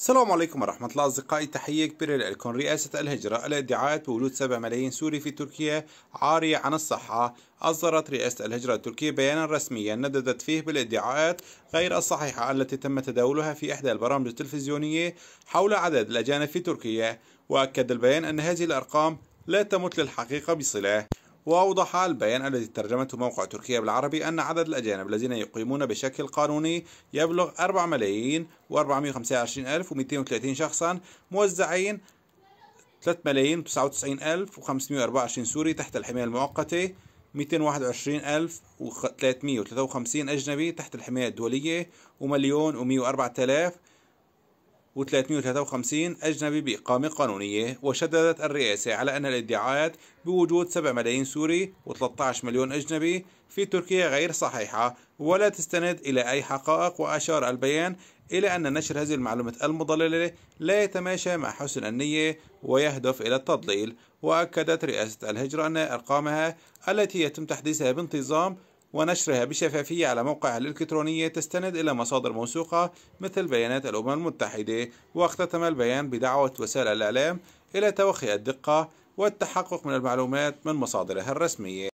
السلام عليكم ورحمة الله أصدقائي تحية كبيرة لكم رئاسة الهجرة الادعاءات بوجود 7 ملايين سوري في تركيا عارية عن الصحة أصدرت رئاسة الهجرة التركية بيانا رسميا نددت فيه بالادعاءات غير الصحيحة التي تم تداولها في إحدى البرامج التلفزيونية حول عدد الأجانب في تركيا وأكد البيان أن هذه الأرقام لا تمت للحقيقة بصلة وأوضح البيان الذي ترجمته موقع تركيا بالعربي أن عدد الأجانب الذين يقيمون بشكل قانوني يبلغ 4 ملايين و 425 ألف و230 شخصا موزعين 3 ملايين و99 ألف و524 سوري تحت الحماية المؤقتة 221 ألف و353 أجنبي تحت الحماية الدولية ومليون و 104 ألف و353 أجنبي بإقامة قانونية وشددت الرئاسة على أن الادعاءات بوجود 7 ملايين سوري و13 مليون أجنبي في تركيا غير صحيحة ولا تستند إلى أي حقائق وأشار البيان إلى أن نشر هذه المعلومة المضللة لا يتماشى مع حسن النية ويهدف إلى التضليل وأكدت رئاسة الهجرة أن أرقامها التي يتم تحديثها بانتظام ونشرها بشفافية على موقعها الإلكتروني تستند إلى مصادر موثوقة مثل بيانات الأمم المتحدة واختتم البيان بدعوة وسائل الإعلام إلى توخي الدقة والتحقق من المعلومات من مصادرها الرسمية